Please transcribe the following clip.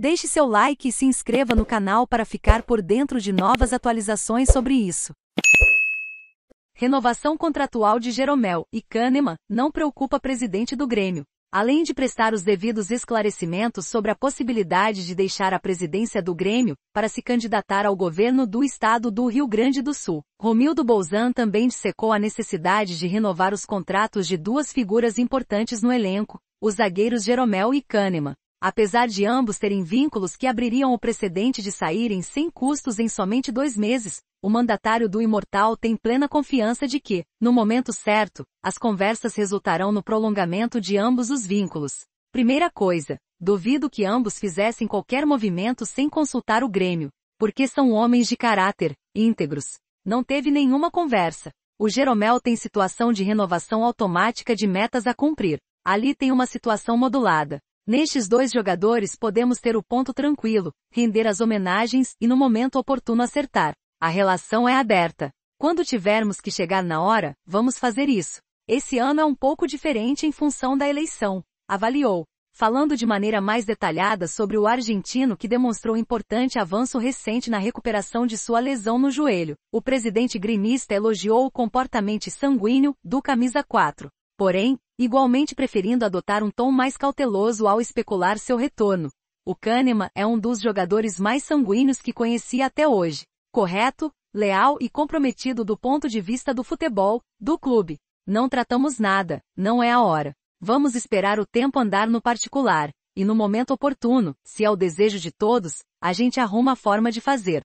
Deixe seu like e se inscreva no canal para ficar por dentro de novas atualizações sobre isso. Renovação contratual de Jeromel e Kahneman não preocupa presidente do Grêmio. Além de prestar os devidos esclarecimentos sobre a possibilidade de deixar a presidência do Grêmio para se candidatar ao governo do estado do Rio Grande do Sul, Romildo Bolzan também dissecou a necessidade de renovar os contratos de duas figuras importantes no elenco, os zagueiros Jeromel e Kahneman. Apesar de ambos terem vínculos que abririam o precedente de saírem sem custos em somente dois meses, o mandatário do Imortal tem plena confiança de que, no momento certo, as conversas resultarão no prolongamento de ambos os vínculos. Primeira coisa, duvido que ambos fizessem qualquer movimento sem consultar o Grêmio, porque são homens de caráter, íntegros. Não teve nenhuma conversa. O Jeromel tem situação de renovação automática de metas a cumprir. Ali tem uma situação modulada. Nestes dois jogadores podemos ter o ponto tranquilo, render as homenagens e no momento oportuno acertar. A relação é aberta. Quando tivermos que chegar na hora, vamos fazer isso. Esse ano é um pouco diferente em função da eleição, avaliou, falando de maneira mais detalhada sobre o argentino que demonstrou importante avanço recente na recuperação de sua lesão no joelho. O presidente grinista elogiou o comportamento sanguíneo do camisa 4. Porém, igualmente preferindo adotar um tom mais cauteloso ao especular seu retorno. O Kahneman é um dos jogadores mais sanguíneos que conheci até hoje. Correto, leal e comprometido do ponto de vista do futebol, do clube. Não tratamos nada, não é a hora. Vamos esperar o tempo andar no particular, e no momento oportuno, se é o desejo de todos, a gente arruma a forma de fazer.